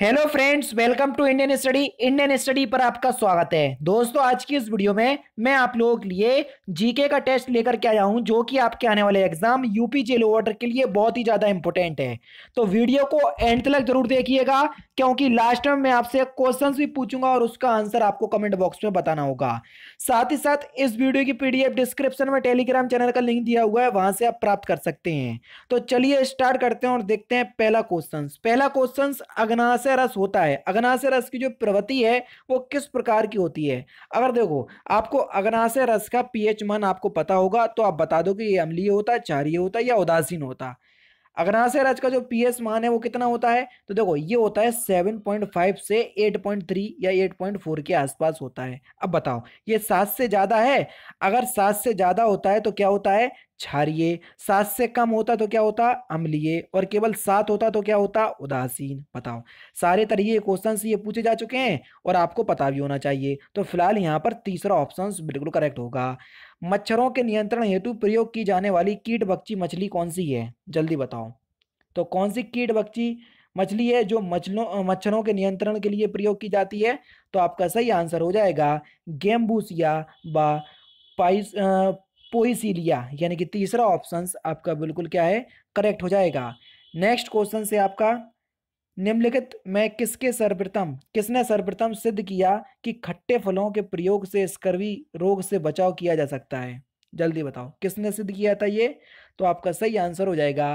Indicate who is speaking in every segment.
Speaker 1: hello friends welcome to Indian study Indian study पर आपका स्वागत है दोस्तों आज की इस वीडियो में मैं आप लोगों के लिए जीके का टेस्ट लेकर के आया हूं जो कि आपके आने वाले एग्जाम यूपी जेल वाटर के लिए बहुत ही ज़्यादा इंपॉर्टेंट है तो वीडियो को एंड तक जरूर देखिएगा क्योंकि लास्ट में मैं आपसे क्वेश्चन भी पूछूंगा और उसका आंसर आपको कमेंट बॉक्स में बताना होगा साथ ही साथ इस वीडियो की पीडीएफ डिस्क्रिप्शन में टेलीग्राम चैनल का लिंक दिया हुआ है वहां से आप प्राप्त कर सकते हैं तो चलिए स्टार्ट करते हैं और देखते हैं पहला क्वेश्चन पहला क्वेश्चन अगनाश अग्नाशय रस होता है अग्नाशय रस की जो प्रवृत्ति है वो किस प्रकार की होती है अगर देखो आपको अग्नाशय रस का पीएच मान आपको पता होगा तो आप बता दो कि ये अम्लीय होता है क्षारीय होता है या उदासीन होता अग्नाशय रस का जो पीएच मान है वो कितना होता है तो देखो ये होता है 7.5 से 8.3 या 8.4 के आसपास होता है अब बताओ ये सात से ज़्यादा है अगर सात से ज़्यादा होता है तो क्या होता है क्षारिय सात से कम होता तो क्या होता अम्लीय और केवल सात होता तो क्या होता उदासीन बताओ सारे तरह क्वेश्चन ये पूछे जा चुके हैं और आपको पता भी होना चाहिए तो फिलहाल यहाँ पर तीसरा ऑप्शन बिल्कुल करेक्ट होगा मच्छरों के नियंत्रण हेतु प्रयोग की जाने वाली कीट बक्ची मछली कौन सी है जल्दी बताओ तो कौन सी कीट बक्ची मछली है जो मछलों मच्छरों के नियंत्रण के लिए प्रयोग की जाती है तो आपका सही आंसर हो जाएगा गेम्बूसिया बाइस पोइसिलिया यानी कि तीसरा ऑप्शन आपका बिल्कुल क्या है करेक्ट हो जाएगा नेक्स्ट क्वेश्चन से आपका निम्नलिखित में किसके सर्वप्रथम किसने सर्वप्रथम सिद्ध किया कि खट्टे फलों के प्रयोग से स्कर्वी रोग से बचाव किया जा सकता है जल्दी बताओ किसने सिद्ध किया था ये तो आपका सही आंसर हो जाएगा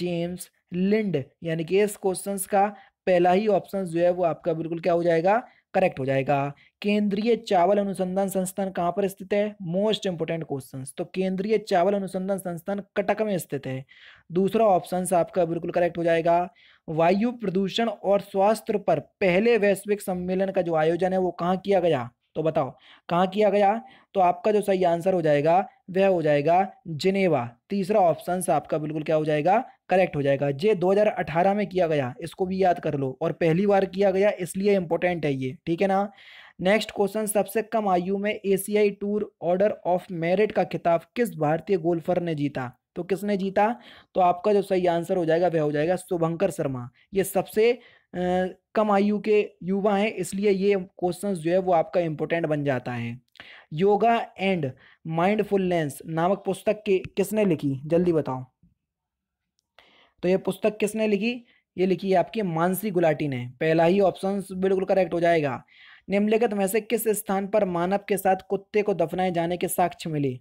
Speaker 1: जेम्स लिंड यानी कि इस क्वेश्चन का पहला ही ऑप्शन जो है वो आपका बिल्कुल क्या हो जाएगा करेक्ट हो जाएगा केंद्रीय चावल अनुसंधान संस्थान कहाँ पर स्थित है मोस्ट इंपोर्टेंट क्वेश्चन तो केंद्रीय चावल अनुसंधान संस्थान कटक में स्थित है दूसरा ऑप्शन आपका बिल्कुल करेक्ट हो जाएगा वायु प्रदूषण और स्वास्थ्य पर पहले वैश्विक सम्मेलन का जो आयोजन है वो कहाँ किया गया तो बताओ कहाँ किया गया तो आपका जो सही आंसर हो जाएगा वह हो जाएगा जिनेवा तीसरा ऑप्शन आपका बिल्कुल क्या हो जाएगा करेक्ट हो जाएगा जे 2018 में किया गया इसको भी याद कर लो और पहली बार किया गया इसलिए इंपॉर्टेंट है ये ठीक है ना नेक्स्ट क्वेश्चन सबसे कम आयु में एशियाई टूर ऑर्डर ऑफ मेरिट का खिताब किस भारतीय गोल्फर ने जीता तो किसने जीता तो आपका जो सही आंसर हो जाएगा वह हो जाएगा शुभंकर शर्मा ये सबसे कम आयु के युवा हैं इसलिए ये क्वेश्चन जो है वो आपका इम्पोर्टेंट बन जाता है योगा एंड माइंडफुलनेस नामक पुस्तक के किसने लिखी जल्दी बताओ तो ये पुस्तक किसने लिखी ये लिखी है आपकी मानसी गुलाटी ने पहला ही ऑप्शन बिल्कुल करेक्ट हो जाएगा निम्नलिखित में से किस स्थान पर मानव के साथ कुत्ते को दफनाए जाने के साक्ष्य मिले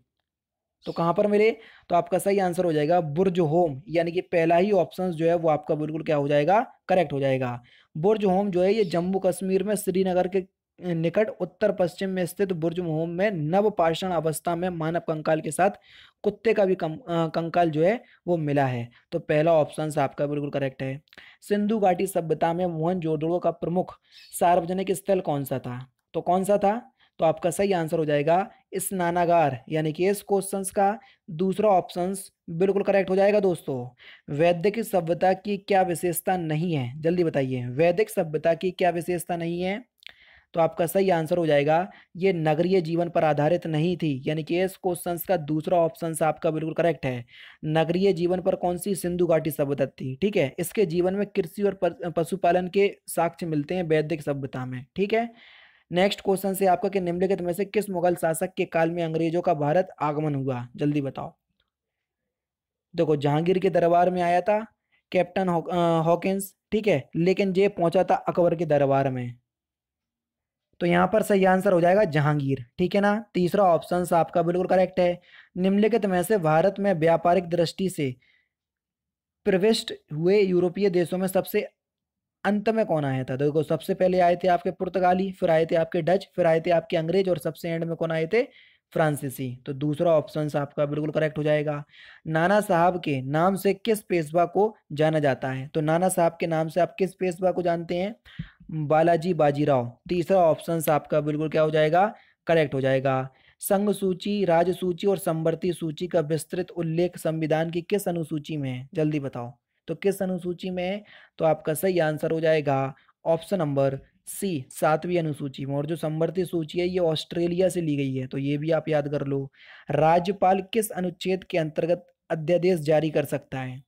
Speaker 1: तो कहाँ पर मिले तो आपका सही आंसर हो जाएगा बुर्ज होम यानी कि पहला ही ऑप्शन जो है वो आपका बिल्कुल क्या हो जाएगा करेक्ट हो जाएगा बुर्ज होम जो है ये जम्मू कश्मीर में श्रीनगर के निकट उत्तर पश्चिम में स्थित बुर्ज होम में नव अवस्था में मानव कंकाल के साथ कुत्ते का भी कंकाल जो है वो मिला है तो पहला ऑप्शन आपका बिल्कुल करेक्ट है सिंधु घाटी सभ्यता में मोहन जोदड़ो का प्रमुख सार्वजनिक स्थल कौन सा था तो कौन सा था तो आपका सही आंसर हो जाएगा स्नानागार यानी कि इस क्वेश्चन का दूसरा ऑप्शन बिल्कुल करेक्ट हो जाएगा दोस्तों वैदिक सभ्यता की क्या विशेषता नहीं है जल्दी बताइए वैदिक सभ्यता की क्या विशेषता नहीं है तो आपका सही आंसर हो जाएगा ये नगरीय जीवन पर आधारित नहीं थी यानी कि इस क्वेश्चन का दूसरा ऑप्शन आपका बिल्कुल करेक्ट है नगरीय जीवन पर कौन सी सिंधु घाटी सभ्यता थी ठीक है इसके जीवन में कृषि और पशुपालन के साक्ष्य मिलते हैं वैदिक सभ्यता में ठीक है नेक्स्ट क्वेश्चन से आपका कि निम्नलिखित में से किस मुगल शासक के काल में अंग्रेजों का भारत आगमन हुआ जल्दी बताओ देखो जहांगीर के दरबार में आया था कैप्टन हॉकिंस ठीक है लेकिन ये पहुंचा था अकबर के दरबार में तो यहाँ पर सही आंसर हो जाएगा जहांगीर ठीक है ना तीसरा ऑप्शन आपका बिल्कुल करेक्ट है निम्नलिखित में से भारत में व्यापारिक दृष्टि से प्रविष्ट हुए यूरोपीय देशों में सबसे अंत में कौन आया था देखो सबसे पहले आए थे आपके पुर्तगाली फिर आए थे आपके डच फिर आए थे आपके अंग्रेज और सबसे एंड में कौन आए थे फ्रांसीसी तो दूसरा ऑप्शन आपका बिल्कुल करेक्ट हो जाएगा नाना साहब के नाम से किस पेशवा को जाना जाता है तो नाना साहब के नाम से आप किस पेशवा को जानते हैं बालाजी बाजीराव तीसरा ऑप्शन आपका बिल्कुल क्या हो जाएगा करेक्ट हो जाएगा संघ सूची राज सूची और संवर्ती सूची का विस्तृत उल्लेख संविधान की किस अनुसूची में है जल्दी बताओ तो किस अनुसूची में तो आपका सही आंसर हो जाएगा ऑप्शन नंबर सी सातवीं अनुसूची में और जो संवर्ती सूची है ये ऑस्ट्रेलिया से ली गई है तो ये भी आप याद कर लो राज्यपाल किस अनुच्छेद के अंतर्गत अध्यादेश जारी कर सकता है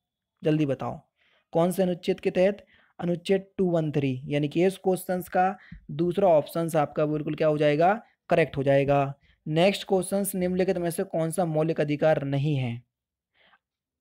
Speaker 1: जल्दी बताओ कौन से अनुच्छेद के तहत अनुच्छेद टू वन थ्री यानी कि इस क्वेश्चन का दूसरा ऑप्शन आपका बिल्कुल क्या हो जाएगा करेक्ट हो जाएगा नेक्स्ट क्वेश्चन निम्नलिखित में से कौन सा मौलिक अधिकार नहीं है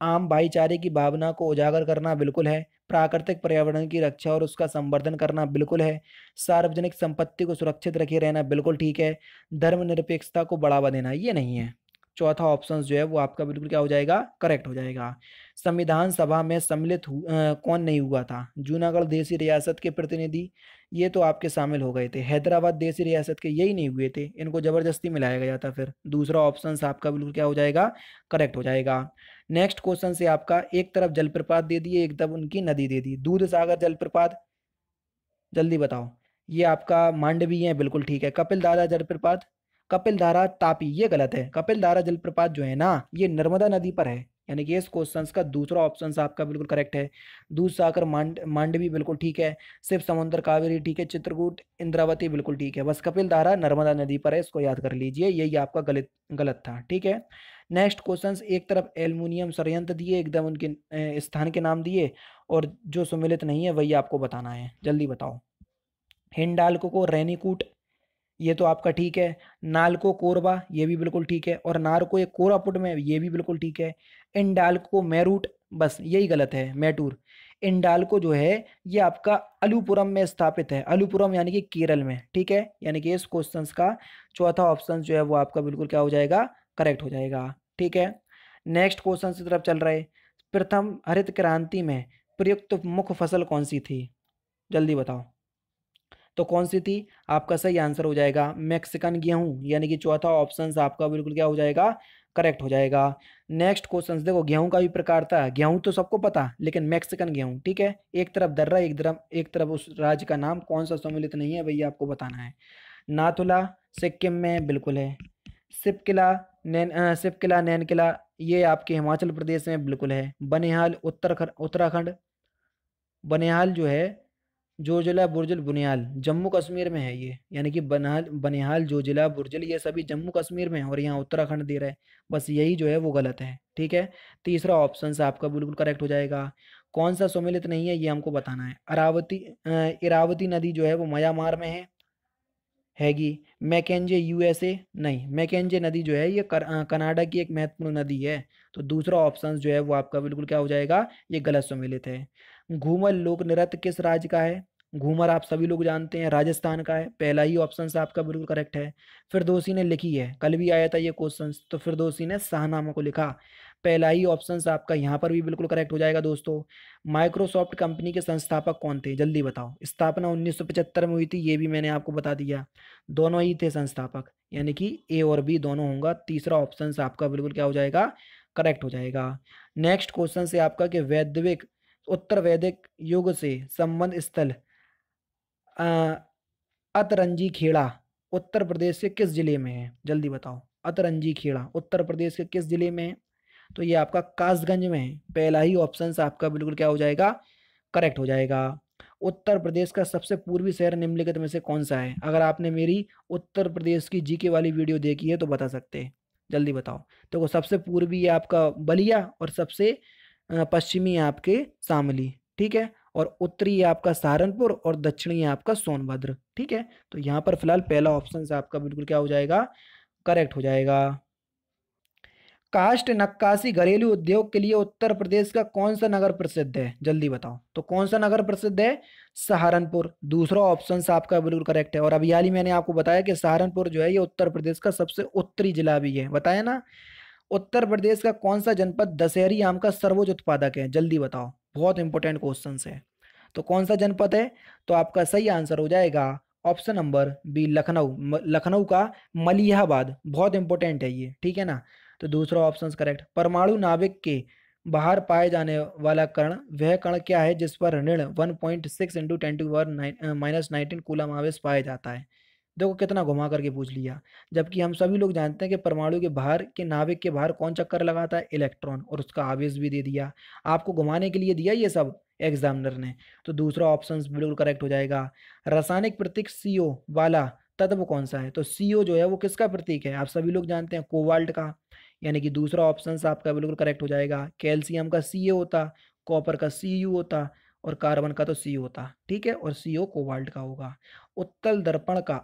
Speaker 1: आम भाईचारे की भावना को उजागर करना बिल्कुल है प्राकृतिक पर्यावरण की रक्षा और उसका संवर्धन करना बिल्कुल है सार्वजनिक संपत्ति को सुरक्षित रखे रहना बिल्कुल ठीक है धर्मनिरपेक्षता को बढ़ावा देना ये नहीं है चौथा ऑप्शन जो है वो आपका बिल्कुल क्या हो जाएगा करेक्ट हो जाएगा संविधान सभा में सम्मिलित कौन नहीं हुआ था जूनागढ़ देसी रियासत के प्रतिनिधि ये तो आपके शामिल हो गए थे हैदराबाद देसी रियासत के यही नहीं हुए थे इनको ज़बरदस्ती मिलाया गया था फिर दूसरा ऑप्शन आपका बिल्कुल क्या हो जाएगा करेक्ट हो जाएगा नेक्स्ट क्वेश्चन से आपका एक तरफ जलप्रपात दे दिए एक तरफ उनकी नदी दे दी दूध सागर जलप्रपात जल्दी बताओ ये आपका मांडवी है बिल्कुल ठीक है कपिल दादा जलप्रपात कपिल धारा तापी ये गलत है कपिल धारा जलप्रपात जो है ना ये नर्मदा नदी पर है यानी कि इस क्वेश्चन का दूसरा ऑप्शन आपका बिल्कुल करेक्ट है दूध सागर मांड मांडवी बिल्कुल ठीक है सिर्फ समुद्र कावेरी ठीक है चित्रकूट इंद्रावती बिल्कुल ठीक है बस कपिल धारा नर्मदा नदी पर है इसको याद कर लीजिए यही आपका गलत गलत था ठीक है नेक्स्ट क्वेश्चन एक तरफ एल्युमिनियम संयंत्र दिए एकदम उनके स्थान के नाम दिए और जो सुमिलित नहीं है वही आपको बताना है जल्दी बताओ हिंडालको को रैनीकूट ये तो आपका ठीक है नालको कोरबा ये भी बिल्कुल ठीक है और नारको ये कोरापुट में ये भी बिल्कुल ठीक है इंडालको मैरूट बस यही गलत है मैटूर इंडालको जो है ये आपका अलूपुरम में स्थापित है अलूपुरम यानी कि केरल में ठीक है यानी कि इस क्वेश्चन का चौथा ऑप्शन जो है वो आपका बिल्कुल क्या हो जाएगा करेक्ट हो जाएगा ठीक है नेक्स्ट क्वेश्चन की तरफ चल रहे प्रथम हरित क्रांति में प्रयुक्त मुख्य फसल कौन सी थी जल्दी बताओ तो कौन सी थी आपका सही आंसर हो जाएगा मैक्सिकन गेहूँ यानी कि चौथा ऑप्शन आपका बिल्कुल क्या हो जाएगा करेक्ट हो जाएगा नेक्स्ट क्वेश्चन देखो गेहूं का भी प्रकार था गेहूं तो सबको पता लेकिन मैक्सिकन गेहूं ठीक है एक तरफ दर्रा एक तरफ एक तरफ उस राज्य का नाम कौन सा सम्मिलित नहीं है भैया आपको बताना है नाथुला सिक्किम में बिल्कुल है सिप किला नैन सिप किला नैन किला ये आपके हिमाचल प्रदेश में बिल्कुल है बनिहाल उत्तर उत्तराखंड बनिहाल जो है जोजिला बुरजल बुनियाल जम्मू कश्मीर में है ये यानी कि बनहाल बनिहाल जोजिला बुर्जल ये सभी जम्मू कश्मीर में है और यहाँ उत्तराखंड दे रहे हैं बस यही जो है वो गलत है ठीक है तीसरा ऑप्शन आपका बिल्कुल करेक्ट हो जाएगा कौन सा सम्मिलित नहीं है ये हमको बताना है अरावती इरावती नदी जो है वो म्यांमार में है हैगी मैकेंजे यूएसए नहीं मैकेंजे नदी जो है ये कनाडा की एक महत्वपूर्ण नदी है तो दूसरा ऑप्शन जो है वो आपका बिल्कुल क्या हो जाएगा ये गलत सम्मिलित है घूमर लोक नृत्य किस राज्य का है घूमर आप सभी लोग जानते हैं राजस्थान का है पहला ही ऑप्शन आपका बिल्कुल करेक्ट है फिर दोषी ने लिखी है कल भी आया था ये क्वेश्चन तो फिर दोषी ने शाहनामा को लिखा पहला ही ऑप्शन आपका यहाँ पर भी बिल्कुल करेक्ट हो जाएगा दोस्तों माइक्रोसॉफ्ट कंपनी के संस्थापक कौन थे जल्दी बताओ स्थापना पचहत्तर में हुई थी ये भी मैंने आपको बता दिया दोनों ही थे संस्थापक यानी कि ए और बी दोनों होगा तीसरा ऑप्शन आपका बिल्कुल क्या हो जाएगा करेक्ट हो जाएगा नेक्स्ट क्वेश्चन से आपका कि वैद्विक उत्तर वैदिक युग से संबंध स्थल अतरंजी खेड़ा उत्तर प्रदेश के किस जिले में है जल्दी बताओ अतरंजी खेड़ा उत्तर प्रदेश के किस जिले में है तो ये आपका कासगंज में है पहला ही ऑप्शन आपका बिल्कुल क्या हो जाएगा करेक्ट हो जाएगा उत्तर प्रदेश का सबसे पूर्वी शहर निम्नलिखित में से कौन सा है अगर आपने मेरी उत्तर प्रदेश की जीके वाली वीडियो देखी है तो बता सकते हैं जल्दी बताओ देखो तो सबसे पूर्वी है आपका बलिया और सबसे पश्चिमी आपके शामली ठीक है और उत्तरी आपका सहारनपुर और दक्षिणी आपका सोनभद्र ठीक है तो यहाँ पर फिलहाल पहला ऑप्शन आपका बिल्कुल क्या हो जाएगा करेक्ट हो जाएगा काष्ट नक्काशी घरेलू उद्योग के लिए उत्तर प्रदेश का कौन सा नगर प्रसिद्ध है जल्दी बताओ तो कौन सा नगर प्रसिद्ध है सहारनपुर दूसरा ऑप्शन आपका बिल्कुल करेक्ट है और अभी हाल ही मैंने आपको बताया कि सहारनपुर जो है ये उत्तर प्रदेश का सबसे उत्तरी जिला भी है बताया ना उत्तर प्रदेश का कौन सा जनपद दशहरी आम का सर्वोच्च उत्पादक है जल्दी बताओ बहुत इंपॉर्टेंट क्वेश्चन है तो कौन सा जनपद है तो आपका सही आंसर हो जाएगा option number B Lucknow Lucknow का मलियाबाद बहुत इंपॉर्टेंट है ये ठीक है ना तो दूसरा ऑप्शन करेक्ट परमाणु नाभिक के बाहर पाए जाने वाला कण वह कण क्या है जिस पर ऋण one point six into ten to minus nineteen coulomb आवेश पाया जाता है देखो कितना घुमा करके पूछ लिया जबकि हम सभी लोग जानते हैं कि परमाणु के बाहर के नाभिक के बाहर कौन चक्कर लगाता है इलेक्ट्रॉन और उसका आवेश भी दे दिया आपको घुमाने के लिए दिया ये सब एग्जामिनर ने तो दूसरा ऑप्शन बिल्कुल करेक्ट हो जाएगा रासायनिक प्रतीक सी वाला तत्व कौन सा है तो सी जो है वो किसका प्रतीक है आप सभी लोग जानते हैं कोवाल्ट का यानी कि दूसरा ऑप्शन आपका बिल्कुल करेक्ट हो जाएगा कैल्शियम का सी होता कॉपर का सी होता और कार्बन का तो सी होता ठीक है और सी ओ कोवाल्ट का होगा उत्तल दर्पण का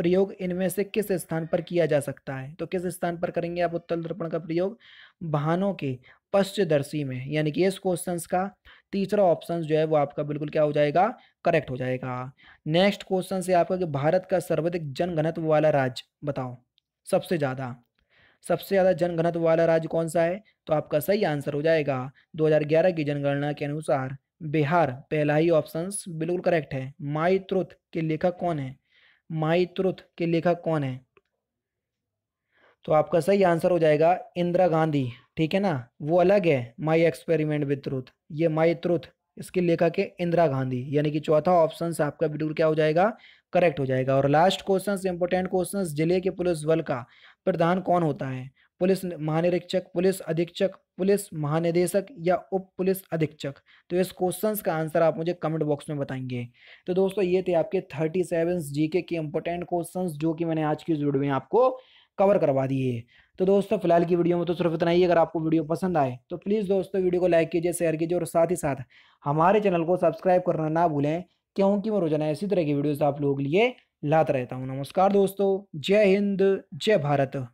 Speaker 1: प्रयोग इनमें से किस स्थान पर किया जा सकता है तो किस स्थान पर करेंगे आप उत्तल दर्पण का प्रयोग वाहनों के पश्चदर्शी में यानी कि इस क्वेश्चन का तीसरा ऑप्शन जो है वो आपका बिल्कुल क्या हो जाएगा करेक्ट हो जाएगा नेक्स्ट क्वेश्चन से आपका कि भारत का सर्वाधिक जनघनत्व वाला राज्य बताओ सबसे ज़्यादा सबसे ज़्यादा जनघनत्व वाला राज्य कौन सा है तो आपका सही आंसर हो जाएगा 2011 की जनगणना के अनुसार बिहार पहला ही ऑप्शन बिल्कुल करेक्ट है माई के लेखक कौन है माई त्रुथ के लेखक कौन है तो आपका सही आंसर हो जाएगा इंदिरा गांधी ठीक है ना वो अलग है माई एक्सपेरिमेंट विद ट्रूथ ये माई त्रुथ इसके लेखक है इंदिरा गांधी यानी कि चौथा ऑप्शन आपका बिल्कुल क्या हो जाएगा करेक्ट हो जाएगा और लास्ट क्वेश्चन इंपॉर्टेंट क्वेश्चन जिले के पुलिस बल का प्रधान कौन होता है पुलिस महानिरीक्षक पुलिस अधीक्षक पुलिस महानिदेशक या उप पुलिस अधीक्षक तो इस क्वेश्चन का आंसर आप मुझे कमेंट बॉक्स में बताएंगे तो दोस्तों ये थे आपके थर्टी सेवन जी के इंपॉर्टेंट क्वेश्चन जो कि मैंने आज की वीडियो में आपको कवर करवा दिए तो दोस्तों फिलहाल की वीडियो में तो सिर्फ इतना ही अगर आपको वीडियो पसंद आए तो प्लीज़ दोस्तों वीडियो को लाइक कीजिए शेयर कीजिए और साथ ही साथ हमारे चैनल को सब्सक्राइब करना ना भूलें क्योंकि मैं रोजाना इसी तरह की वीडियोस आप लोगों के लिए लाता रहता हूँ नमस्कार दोस्तों जय हिंद जय भारत